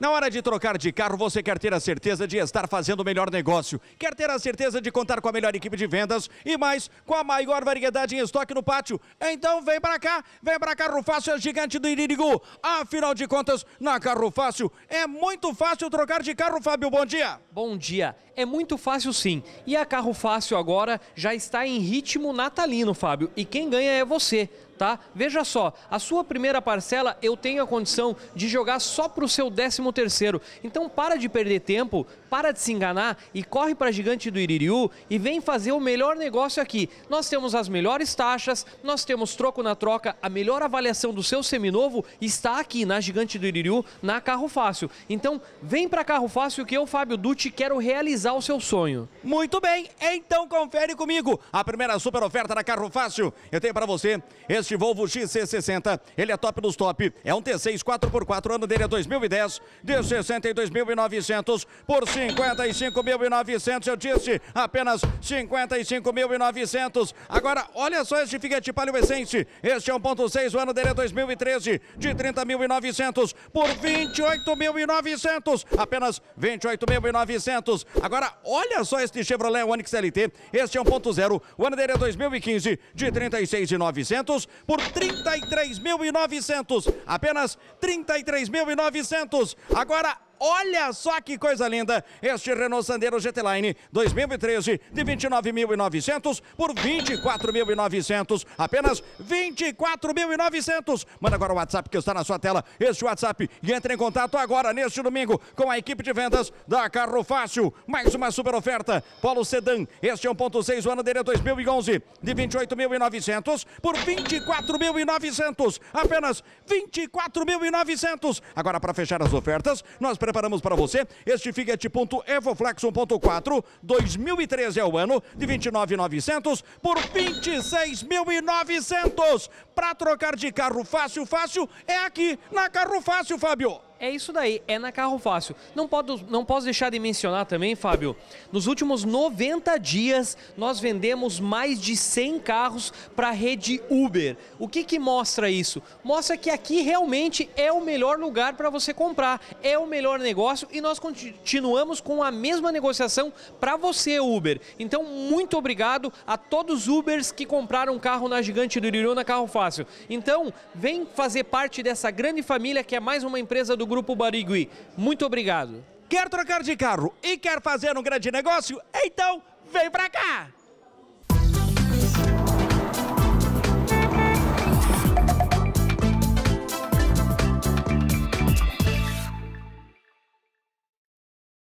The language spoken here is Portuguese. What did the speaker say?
Na hora de trocar de carro, você quer ter a certeza de estar fazendo o melhor negócio, quer ter a certeza de contar com a melhor equipe de vendas e mais, com a maior variedade em estoque no pátio. Então vem para cá, vem para Carro Fácil, é gigante do Iririgu. Afinal de contas, na Carro Fácil é muito fácil trocar de carro, Fábio. Bom dia. Bom dia. É muito fácil sim. E a Carro Fácil agora já está em ritmo natalino, Fábio. E quem ganha é você. Tá? Veja só, a sua primeira parcela eu tenho a condição de jogar só para o seu décimo décimo terceiro. Então para de perder tempo, para de se enganar e corre para Gigante do Iririú e vem fazer o melhor negócio aqui. Nós temos as melhores taxas, nós temos troco na troca, a melhor avaliação do seu seminovo está aqui na Gigante do Iririú, na Carro Fácil. Então vem para Carro Fácil que eu, Fábio Dutti, quero realizar o seu sonho. Muito bem, então confere comigo a primeira super oferta da Carro Fácil. Eu tenho para você este Volvo XC60, ele é top dos top, é um T6 4x4, ano dele é 2010, de 62.900 por 55.900. Eu disse apenas 55.900. Agora, olha só este Fiat Palio Essence. Este é 1.6, o ano dele é 2013, de 30.900 por 28.900. Apenas 28.900. Agora, olha só este Chevrolet Onix LT. Este é 1.0, o ano dele é 2015, de 36.900 por 33.900. Apenas 33.900. Agora, Olha só que coisa linda! Este Renault Sandero GT Line 2013 de 29.900 por 24.900. Apenas 24.900. Manda agora o WhatsApp que está na sua tela. Este WhatsApp e entre em contato agora neste domingo com a equipe de vendas da Carro Fácil. Mais uma super oferta. Polo Sedan. Este é 1.6 o ano dele é 2011 de 28.900 por 24.900. Apenas 24.900. Agora para fechar as ofertas, nós precisamos preparamos para você este Fiat Punto Evoflex 1.4 2013 é o ano de 29.900 por 26.900 para trocar de carro fácil fácil é aqui na Carro Fácil Fábio é isso daí, é na Carro Fácil. Não, não posso deixar de mencionar também, Fábio, nos últimos 90 dias nós vendemos mais de 100 carros para a rede Uber. O que, que mostra isso? Mostra que aqui realmente é o melhor lugar para você comprar, é o melhor negócio e nós continuamos com a mesma negociação para você, Uber. Então, muito obrigado a todos os Ubers que compraram carro na Gigante do Iruru, na Carro Fácil. Então, vem fazer parte dessa grande família que é mais uma empresa do Grupo Barigui. Muito obrigado. Quer trocar de carro e quer fazer um grande negócio? Então, vem pra cá!